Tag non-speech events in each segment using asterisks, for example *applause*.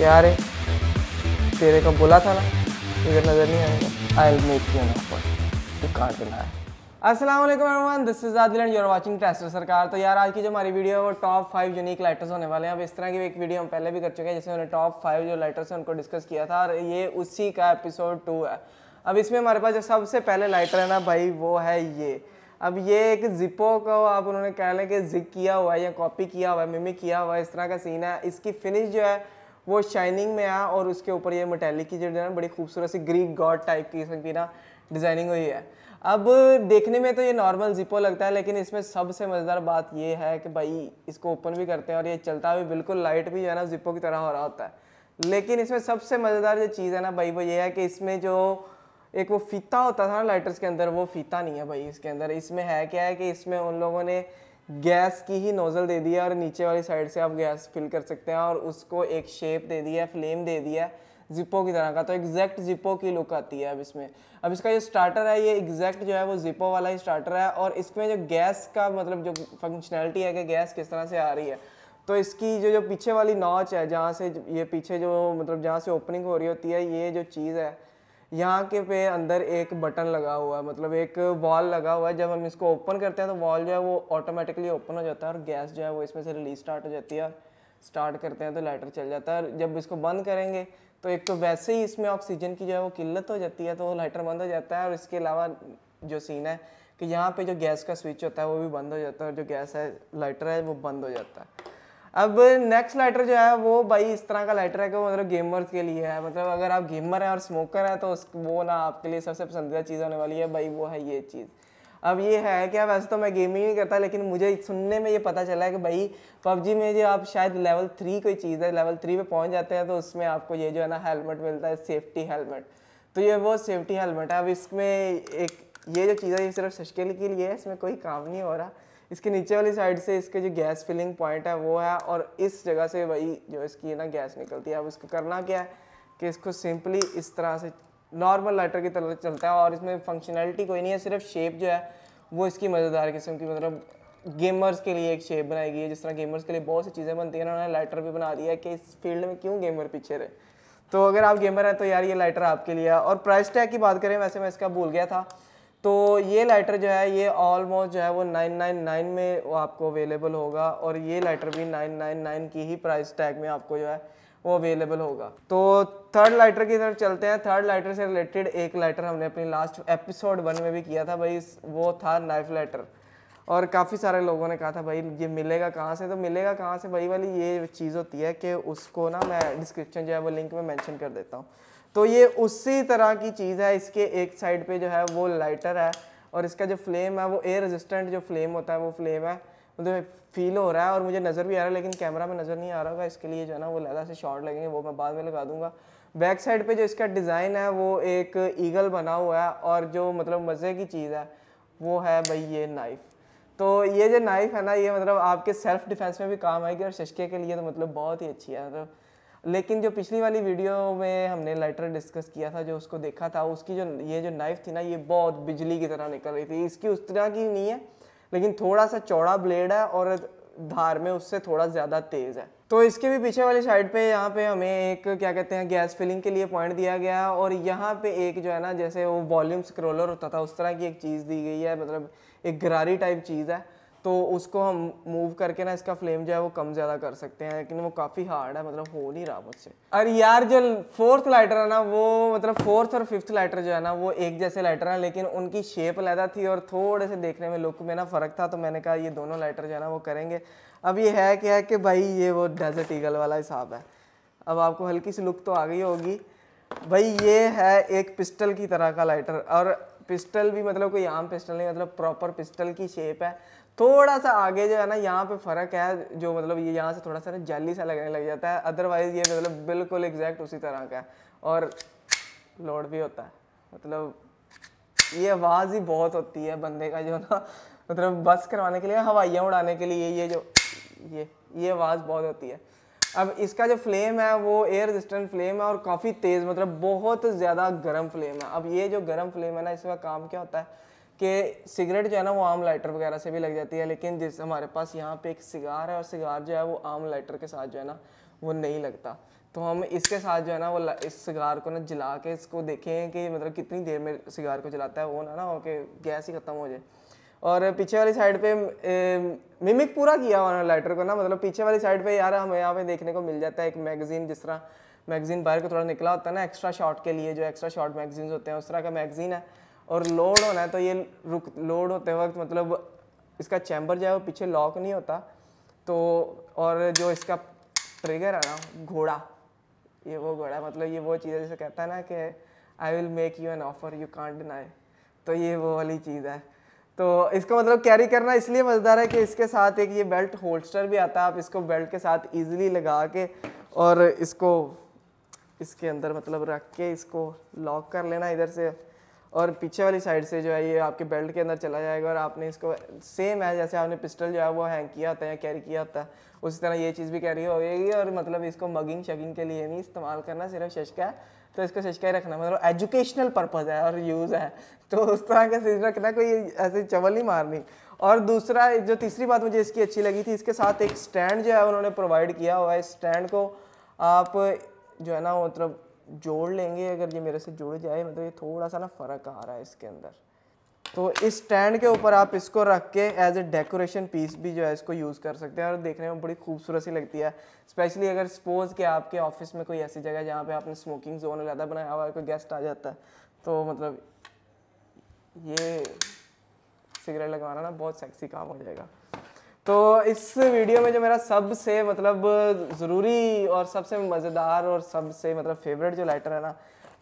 प्यार है तेरे को बोला था ना इधर नज़र नहीं आएगा I make you an offer you can't अस्सलाम वालेकुम everyone this is Adil and are watching tester सरकार तो यार आज की जो हमारी वीडियो है वो टॉप फाइव यूनिक लाइटर्स होने वाले हैं अब इस तरह की एक वीडियो हम पहले भी कर चुके हैं जिसमें हमने टॉप फाइव जो लाइटर्स हैं उनको डिस्कस किया था और ये उसी का एपिसोड टू है अब इसमें हमारे पास जो सबसे पहले लाइटर है ना भाई वो है ये अब ये एक जिपो को आप उन्होंने कह लें कि जिक किया हुआ है या कॉपी किया हुआ है मिमिक किया हुआ है इस तरह का सीन है इसकी फिनिश जो है वो शाइनिंग में आया और उसके ऊपर ये मेटेलिक की जो है ना बड़ी खूबसूरत सी ग्रीक गॉड टाइप की इसमें ना डिज़ाइनिंग हुई है अब देखने में तो ये नॉर्मल जिपो लगता है लेकिन इसमें सबसे मज़ेदार बात ये है कि भाई इसको ओपन भी करते हैं और ये चलता भी बिल्कुल लाइट भी जो है ना जिपो की तरह हो रहा होता है लेकिन इसमें सबसे मज़ेदार जो चीज़ है ना भाई वो ये है कि इसमें जो एक वो फीता होता था ना लाइटर्स के अंदर वो फीता नहीं है भाई इसके अंदर इसमें है क्या है कि इसमें उन लोगों ने गैस की ही नोज़ल दे दी है और नीचे वाली साइड से आप गैस फिल कर सकते हैं और उसको एक शेप दे दिया है फ्लेम दे दिया है जिप्पो की तरह का तो एग्जैक्ट ज़िपो की लुक आती है अब इसमें अब इसका जो स्टार्टर है ये एग्जैक्ट जो है वो जिप्पो वाला ही स्टार्टर है और इसमें जो गैस का मतलब जो फंक्शनैलिटी है कि गैस किस तरह से आ रही है तो इसकी जो जो पीछे वाली नॉच है जहाँ से ये पीछे जो मतलब जहाँ से ओपनिंग हो रही होती है ये जो चीज़ है यहाँ के पे अंदर एक बटन लगा हुआ है मतलब एक वॉल लगा हुआ है जब हम इसको ओपन करते हैं तो वॉल जो है वो ऑटोमेटिकली ओपन हो जाता है और गैस जो है वो इसमें से रिलीज स्टार्ट हो जाती है स्टार्ट करते हैं तो लाइटर चल जाता है जब इसको बंद करेंगे तो एक तो वैसे ही इसमें ऑक्सीजन की जो है वो किल्लत हो जाती है तो लाइटर बंद हो जाता है और इसके अलावा जो सीन है कि यहाँ पे जो गैस का स्विच होता है वो भी बंद हो जाता है और जो गैस है लाइटर है वो बंद हो जाता है अब नेक्स्ट लाइटर जो है वो भाई इस तरह का लाइटर है कि वो मतलब गेमर्स के लिए है मतलब अगर आप गेमर हैं और स्मोकर हैं तो उस वो ना आपके लिए सबसे पसंदीदा चीज़ होने वाली है भाई वो है ये चीज़ अब ये है क्या वैसे तो मैं गेमिंग ही करता लेकिन मुझे सुनने में ये पता चला है कि भाई पबजी में जो आप शायद लेवल थ्री कोई चीज़ है लेवल थ्री पे पहुंच जाते हैं तो उसमें आपको ये जो है ना हेलमेट मिलता है सेफ्टी हेलमेट तो ये वो सेफ्टी हेलमेट है अब इसमें एक ये जो चीज़ है ये सिर्फ शशकेली के लिए है इसमें कोई काम नहीं हो रहा इसके नीचे वाली साइड से इसके जो गैस फिलिंग पॉइंट है वो है और इस जगह से वही जो इसकी ना गैस निकलती है अब इसको करना क्या है कि इसको सिंपली इस तरह से नॉर्मल लाइटर की तरह चलता है और इसमें फंक्शनैलिटी कोई नहीं है सिर्फ शेप जो है वो इसकी मज़ेदार किस्म की मतलब गेमर्स के लिए एक शेप बनाई गई है जिस तरह गेमर्स के लिए बहुत सी चीज़ें बनती हैं उन्होंने लाइटर भी बना दिया है कि इस फील्ड में क्यों गेमर पीछे रहे तो अगर आप गेमर हैं तो यार ये लाइटर आपके लिए और प्राइस टैग की बात करें वैसे मैं इसका भूल गया था तो ये लाइटर जो है ये ऑलमोस्ट जो है वो 999 में वो आपको अवेलेबल होगा और ये लाइटर भी 999 की ही प्राइस टैग में आपको जो है वो अवेलेबल होगा तो थर्ड लाइटर की तरफ चलते हैं थर्ड लाइटर से रिलेटेड एक लाइटर हमने अपनी लास्ट एपिसोड वन में भी किया था भाई वो था नाइफ लाइटर और काफ़ी सारे लोगों ने कहा था भाई ये मिलेगा कहाँ से तो मिलेगा कहाँ से भाई वाली ये चीज़ होती है कि उसको ना मैं डिस्क्रिप्शन जो है वो लिंक में मैंशन कर देता हूँ तो ये उसी तरह की चीज़ है इसके एक साइड पे जो है वो लाइटर है और इसका जो फ्लेम है वो एयर रेजिस्टेंट जो फ्लेम होता है वो फ्लेम है मुझे फील हो रहा है और मुझे नज़र भी आ रहा है लेकिन कैमरा में नज़र नहीं आ रहा होगा इसके लिए जो है ना वो लगा से शॉर्ट लगेंगे वो मैं बाद में लगा दूंगा बैक साइड पे जो इसका डिज़ाइन है वो एक ईगल बना हुआ है और जो मतलब मज़े की चीज़ है वो है भाई ये नाइफ़ तो ये जो नाइफ़ है ना ये मतलब आपके सेल्फ डिफेंस में भी काम आएगी और शशके के लिए तो मतलब बहुत ही अच्छी है मतलब लेकिन जो पिछली वाली वीडियो में हमने लाइटर डिस्कस किया था जो उसको देखा था उसकी जो ये जो नाइफ थी ना ये बहुत बिजली की तरह निकल रही थी इसकी उस तरह की नहीं है लेकिन थोड़ा सा चौड़ा ब्लेड है और धार में उससे थोड़ा ज़्यादा तेज़ है तो इसके भी पीछे वाली साइड पे यहाँ पे हमें एक क्या कहते हैं गैस फिलिंग के लिए पॉइंट दिया गया है और यहाँ पे एक जो है ना जैसे वो वॉल्यूम स्क्रोलर होता था उस तरह की एक चीज़ दी गई है मतलब एक गरारी टाइप चीज़ है तो उसको हम मूव करके ना इसका फ्लेम जो है वो कम ज़्यादा कर सकते हैं लेकिन वो काफ़ी हार्ड है मतलब हो नहीं रहा मुझसे अरे यार जो फोर्थ लाइटर है ना वो मतलब फोर्थ और फिफ्थ लाइटर जो है ना वो एक जैसे लाइटर है लेकिन उनकी शेप लैदा थी और थोड़े से देखने में लुक में ना फ़र्क था तो मैंने कहा ये दोनों लाइटर जो है ना वो करेंगे अब ये है क्या है कि भाई ये वो डेजर्ट ईगल वाला हिसाब है अब आपको हल्की सी लुक तो आ गई होगी भाई ये है एक पिस्टल की तरह का लाइटर और पिस्टल भी मतलब कोई आम पिस्टल नहीं मतलब प्रॉपर पिस्टल की शेप है थोड़ा सा आगे जो है ना यहाँ पे फ़र्क है जो मतलब ये यहाँ से थोड़ा सा ना जैली सा लगने लग जाता है अदरवाइज़ ये मतलब बिल्कुल एग्जैक्ट उसी तरह का है और लोड भी होता है मतलब ये आवाज़ ही बहुत होती है बंदे का जो ना मतलब बस करवाने के लिए हवाइयाँ उड़ाने के लिए ये जो ये ये आवाज़ बहुत होती है अब इसका जो फ्लेम है वो एयर रेजिस्टेंट फ्लेम है और काफ़ी तेज़ मतलब बहुत ज़्यादा गर्म फ्लेम है अब ये जो गर्म फ्लेम है ना इसका काम क्या होता है कि सिगरेट जो है ना वो आम लाइटर वगैरह से भी लग जाती है लेकिन जिस हमारे पास यहाँ पे एक सिगार है और सिगार जो है वो आम लाइटर के साथ जो है ना वो नहीं लगता तो हम इसके साथ जो है ना वो इस सिगार को ना जला के इसको देखें कि मतलब कितनी देर में सिगार को जलाता है वो ना ना हो कि गैस ही ख़त्म हो जाए और पीछे वाली साइड पे मिमिक पूरा किया हुआ लाइटर को ना मतलब पीछे वाली साइड पे यार हमें यहाँ पे देखने को मिल जाता है एक मैगज़ीन जिस तरह मैगज़ीन बाहर को थोड़ा निकला होता है ना एक्स्ट्रा शॉट के लिए जो एक्स्ट्रा शॉट मैगजीन होते हैं उस तरह का मैगज़ीन है और लोड होना है तो ये रुक लोड होते वक्त मतलब इसका चैम्बर जो है वो पीछे लॉक नहीं होता तो और जो इसका ट्रिगर है ना घोड़ा ये वो घोड़ा मतलब ये वो चीज़ है जैसे कहता है ना कि I will make you an offer you can't deny तो ये वो वाली चीज़ है तो इसको मतलब कैरी करना इसलिए मज़ेदार है कि इसके साथ एक ये बेल्ट होल्स्टर भी आता है आप इसको बेल्ट के साथ ईजिली लगा के और इसको इसके अंदर मतलब रख के इसको लॉक कर लेना इधर से और पीछे वाली साइड से जो है ये आपके बेल्ट के अंदर चला जाएगा और आपने इसको सेम है जैसे आपने पिस्टल जो है वो हैंग किया होता है या कैरी किया होता है उसी तरह ये चीज़ भी कैरी होगी और मतलब इसको मगिंग शगिंग के लिए नहीं इस्तेमाल करना सिर्फ शशका है तो इसको शशका ही रखना मतलब एजुकेशनल पर्पज़ है और यूज़ है तो उस तरह का चीज़ रखना कोई ऐसे चवल नहीं मारनी और दूसरा जो तीसरी बात मुझे इसकी अच्छी लगी थी इसके साथ एक स्टैंड जो है उन्होंने प्रोवाइड किया हुआ है स्टैंड को आप जो है ना मतलब जोड़ लेंगे अगर ये मेरे से जुड़ जाए मतलब ये थोड़ा सा ना फ़र्क आ रहा है इसके अंदर तो इस स्टैंड के ऊपर आप इसको रख के एज ए डेकोरेशन पीस भी जो है इसको यूज़ कर सकते हैं और देखने में बड़ी खूबसूरत सी लगती है स्पेशली अगर सपोज़ कि आपके ऑफिस में कोई ऐसी जगह जहाँ पे आपने स्मोकिंग जोन ज़्यादा बनाया हुआ है कोई गेस्ट आ जाता है तो मतलब ये सिगरेट लगवाना ना बहुत सेक्सी काम हो जाएगा तो इस वीडियो में जो मेरा सबसे मतलब ज़रूरी और सबसे मज़ेदार और सबसे मतलब फेवरेट जो लाइटर है ना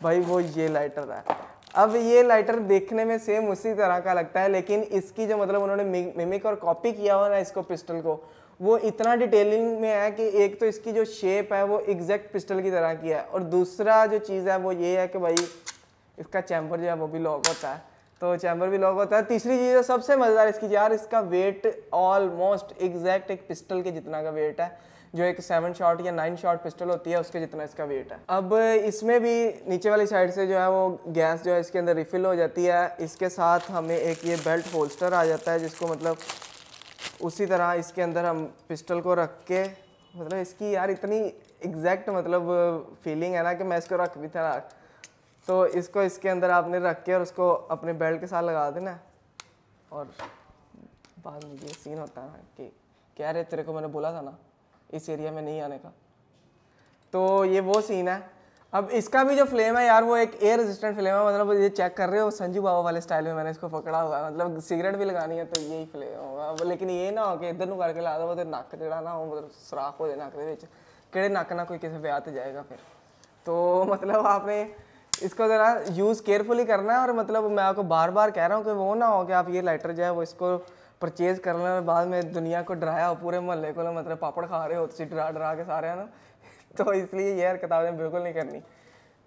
भाई वो ये लाइटर है अब ये लाइटर देखने में सेम उसी तरह का लगता है लेकिन इसकी जो मतलब उन्होंने मिमिक और कॉपी किया हुआ ना इसको पिस्टल को वो इतना डिटेलिंग में है कि एक तो इसकी जो शेप है वो एग्जैक्ट पिस्टल की तरह की है और दूसरा जो चीज़ है वो ये है कि भाई इसका चैम्बर जो है वो भी लॉक होता है तो चैम्बर भी लॉक होता है तीसरी चीज़ है सबसे मज़ेदार इसकी यार इसका वेट ऑलमोस्ट एग्जैक्ट एक पिस्टल के जितना का वेट है जो एक सेवन शॉट या नाइन शॉट पिस्टल होती है उसके जितना इसका वेट है अब इसमें भी नीचे वाली साइड से जो है वो गैस जो है इसके अंदर रिफिल हो जाती है इसके साथ हमें एक ये बेल्ट होल्स्टर आ जाता है जिसको मतलब उसी तरह इसके अंदर हम पिस्टल को रख के मतलब इसकी यार इतनी एग्जैक्ट मतलब फीलिंग है ना कि मैं इसको रख भी था तो इसको इसके अंदर आपने रख के और उसको अपने बेल्ट के साथ लगा देना है और बाद में ये सीन होता है कि क्या रे तेरे को मैंने बोला था ना इस एरिया में नहीं आने का तो ये वो सीन है अब इसका भी जो फ्लेम है यार वो एक एयर रेजिस्टेंट फ्लेम है मतलब ये चेक कर रहे हो संजू बाबा वाले स्टाइल में मैंने इसको पकड़ा हुआ है मतलब सिगरेट भी लगानी है तो यही फ्लेम होगा लेकिन ये ना हो कि इधर ਨੂੰ करके ਲਾ ਦੋ नक् ਨੱਕ ना ਨਾ मतलब ਮਤਲਬ हो जाए ਜਾਏ के ਦੇ ਵਿੱਚ ਕਿਹੜੇ ਨੱਕ ਨਾਲ ਕੋਈ जाएगा फिर तो मतलब आपने इसको ज़रा यूज़ केयरफुली करना है और मतलब मैं आपको बार बार कह रहा हूँ कि वो ना हो कि आप ये लाइटर जो है वो इसको परचेज़ कर लें बाद में दुनिया को डराया हो पूरे मोहल्ले को मतलब पापड़ खा रहे हो तो डरा डरा के सारे हो ना *laughs* तो इसलिए ये किताबें बिल्कुल नहीं करनी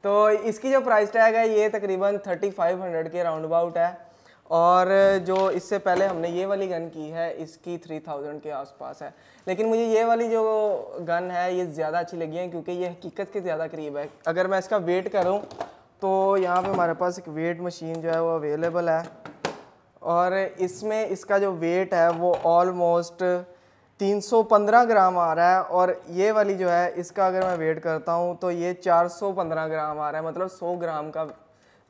तो इसकी जो प्राइस टैग है ये तकरीबन थर्टी फाइव हंड्रेड के राउंड अबाउट है और जो इससे पहले हमने ये वाली गन की है इसकी थ्री थाउजेंड के आसपास है लेकिन मुझे ये वाली जो गन है ये ज़्यादा अच्छी लगी है क्योंकि ये हकीकत के ज़्यादा करीब है अगर मैं इसका वेट करूँ तो यहाँ पे हमारे पास एक वेट मशीन जो है वो अवेलेबल है और इसमें इसका जो वेट है वो ऑलमोस्ट 315 ग्राम आ रहा है और ये वाली जो है इसका अगर मैं वेट करता हूँ तो ये 415 ग्राम आ रहा है मतलब 100 ग्राम का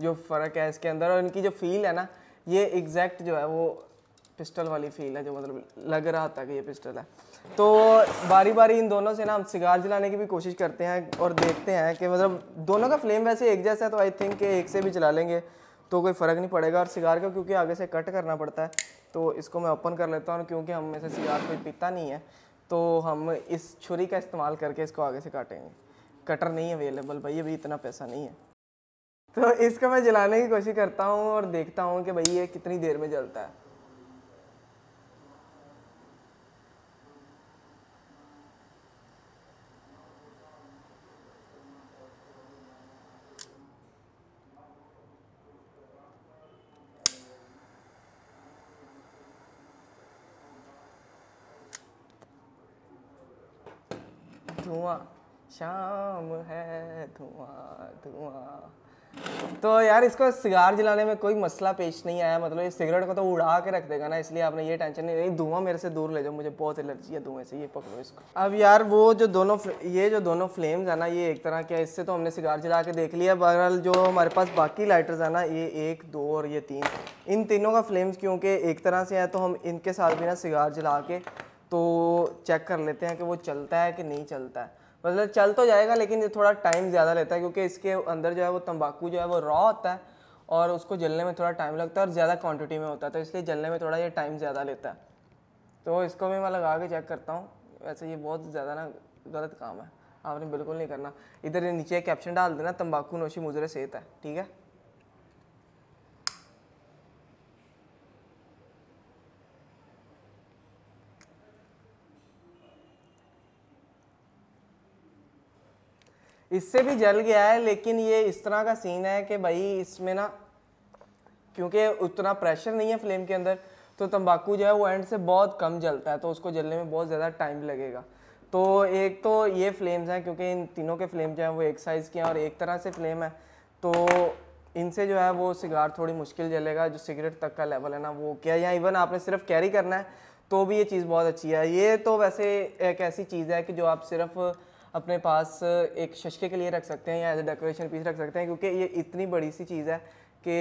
जो फ़र्क है इसके अंदर और इनकी जो फील है ना ये एग्जैक्ट जो है वो पिस्टल वाली फील है जो मतलब लग रहा था कि ये पिस्टल है तो बारी बारी इन दोनों से ना हम सिगार जलाने की भी कोशिश करते हैं और देखते हैं कि मतलब दोनों का फ्लेम वैसे एक जैसा है तो आई थिंक एक से भी जला लेंगे तो कोई फ़र्क नहीं पड़ेगा और सिगार का क्योंकि आगे से कट करना पड़ता है तो इसको मैं ओपन कर लेता हूँ क्योंकि हम में से सिगार कोई पीता नहीं है तो हम इस छुरी का इस्तेमाल करके इसको आगे से काटेंगे कटर नहीं अवेलेबल भाई अभी इतना पैसा नहीं है तो इसको मैं जलाने की कोशिश करता हूँ और देखता हूँ कि भाई ये कितनी देर में जलता है धुआं शाम है धुआं धुआं तो यार इसको सिगार जलाने में कोई मसला पेश नहीं आया मतलब ये सिगरेट को तो उड़ा के रख देगा ना इसलिए आपने ये टेंशन नहीं रही धुआं मेरे से दूर ले जाओ मुझे बहुत एलर्जी है धुएं से ये पकड़ो इसको अब यार वो जो दोनों ये जो दोनों फ्लेम्स है ना ये एक तरह के इससे तो हमने सिगार जला के देख लिया बहरहाल जो हमारे पास बाकी लाइटर्स है ना ये एक दो और ये तीन इन तीनों का फ्लेम्स क्योंकि एक तरह से है तो हम इनके साथ भी ना सिगार जला के तो चेक कर लेते हैं कि वो चलता है कि नहीं चलता है मतलब चल तो जाएगा लेकिन ये थोड़ा टाइम ज़्यादा लेता है क्योंकि इसके अंदर जो है वो तंबाकू जो है वो रॉ होता है और उसको जलने में थोड़ा टाइम लगता है और ज़्यादा क्वांटिटी में होता है तो इसलिए जलने में थोड़ा ये टाइम ज़्यादा लेता है तो इसको भी मैं लगा के चेक करता हूँ वैसे ये बहुत ज़्यादा ना गलत काम है आपने बिल्कुल नहीं करना इधर नीचे कैप्शन डाल देना तम्बाकू नोशी मुजरे सेहत है ठीक है इससे भी जल गया है लेकिन ये इस तरह का सीन है कि भाई इसमें ना क्योंकि उतना प्रेशर नहीं है फ्लेम के अंदर तो तंबाकू जो है वो एंड से बहुत कम जलता है तो उसको जलने में बहुत ज़्यादा टाइम लगेगा तो एक तो ये फ्लेम्स हैं क्योंकि इन तीनों के फ्लेम जो हैं वो एक साइज़ के हैं और एक तरह से फ्लेम है तो इनसे जो है वो सिगार थोड़ी मुश्किल जलेगा जो सिगरेट तक का लेवल है ना वो क्या या इवन आपने सिर्फ कैरी करना है तो भी ये चीज़ बहुत अच्छी है ये तो वैसे एक ऐसी चीज़ है कि जो आप सिर्फ़ अपने पास एक शशके के लिए रख सकते हैं या एज ए डेकोरेशन पीस रख सकते हैं क्योंकि ये इतनी बड़ी सी चीज़ है कि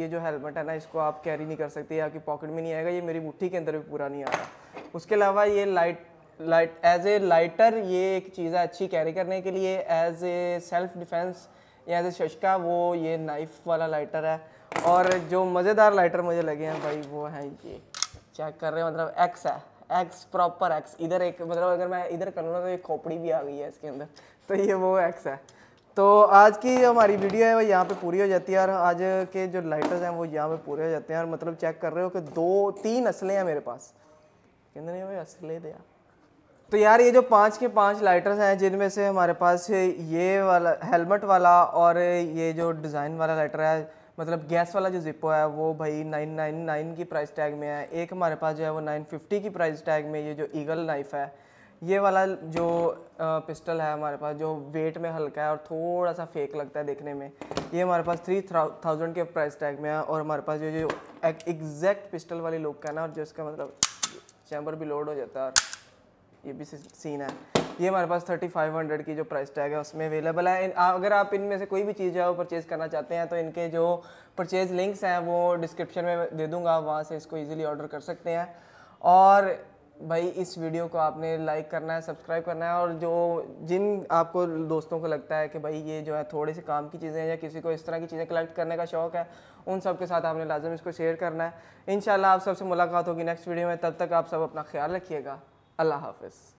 ये जो हेलमेट है ना इसको आप कैरी नहीं कर सकते आपकी पॉकेट में नहीं आएगा ये मेरी मुट्ठी के अंदर भी पूरा नहीं आ रहा उसके अलावा ये light light as a lighter ये एक चीज़ है अच्छी कैरी करने के लिए एज ए सेल्फ डिफेंस या एज ए शशका वो ये नाइफ वाला लाइटर है और जो मज़ेदार लाइटर मुझे लगे हैं भाई वो हैं ये चेक कर रहे हैं मतलब एक्स है एक्स प्रॉपर एक्स इधर एक मतलब अगर मैं इधर कर लूँगा तो एक खोपड़ी भी आ गई है इसके अंदर तो ये वो एक्स है तो आज की हमारी वीडियो है वो यहाँ पे पूरी हो जाती है और आज के जो लाइटर्स हैं वो यहाँ पे पूरे हो जाते हैं और मतलब चेक कर रहे हो कि दो तीन असले हैं मेरे पास कहते नहीं भाई असले दे तो यार ये जो पांच के पांच लाइटर्स हैं जिनमें से हमारे पास ये वाला हेलमेट वाला और ये जो डिज़ाइन वाला लाइटर है मतलब गैस वाला जो जिप्पो है वो भाई 999 की प्राइस टैग में है एक हमारे पास जो है वो 950 की प्राइस टैग में ये जो ईगल नाइफ़ है ये वाला जो पिस्टल है हमारे पास जो वेट में हल्का है और थोड़ा सा फेक लगता है देखने में ये हमारे पास थ्री थाउजेंड के प्राइस टैग में है और हमारे पास जो जो एग्जैक्ट पिस्टल वाली लुक का ना और जिसका मतलब चैम्बर भी लोड हो जाता है और ये भी सीन है ये हमारे पास 3500 की जो प्राइस टैग है उसमें अवेलेबल है अगर आप इनमें से कोई भी चीज़ है वो परचेज़ करना चाहते हैं तो इनके जो परचेज़ लिंक्स हैं वो डिस्क्रिप्शन में दे दूँगा आप वहाँ से इसको ईजिली ऑर्डर कर सकते हैं और भाई इस वीडियो को आपने लाइक करना है सब्सक्राइब करना है और जो जिन आपको दोस्तों को लगता है कि भाई ये जो है थोड़े से काम की चीज़ें या किसी को इस तरह की चीज़ें कलेक्ट करने का शौक़ है उन सब के साथ आपने लाजम इसको शेयर करना है इन आप सबसे मुलाकात होगी नेक्स्ट वीडियो में तब तक आप सब अपना ख्याल रखिएगा अल्लाह हाफिज़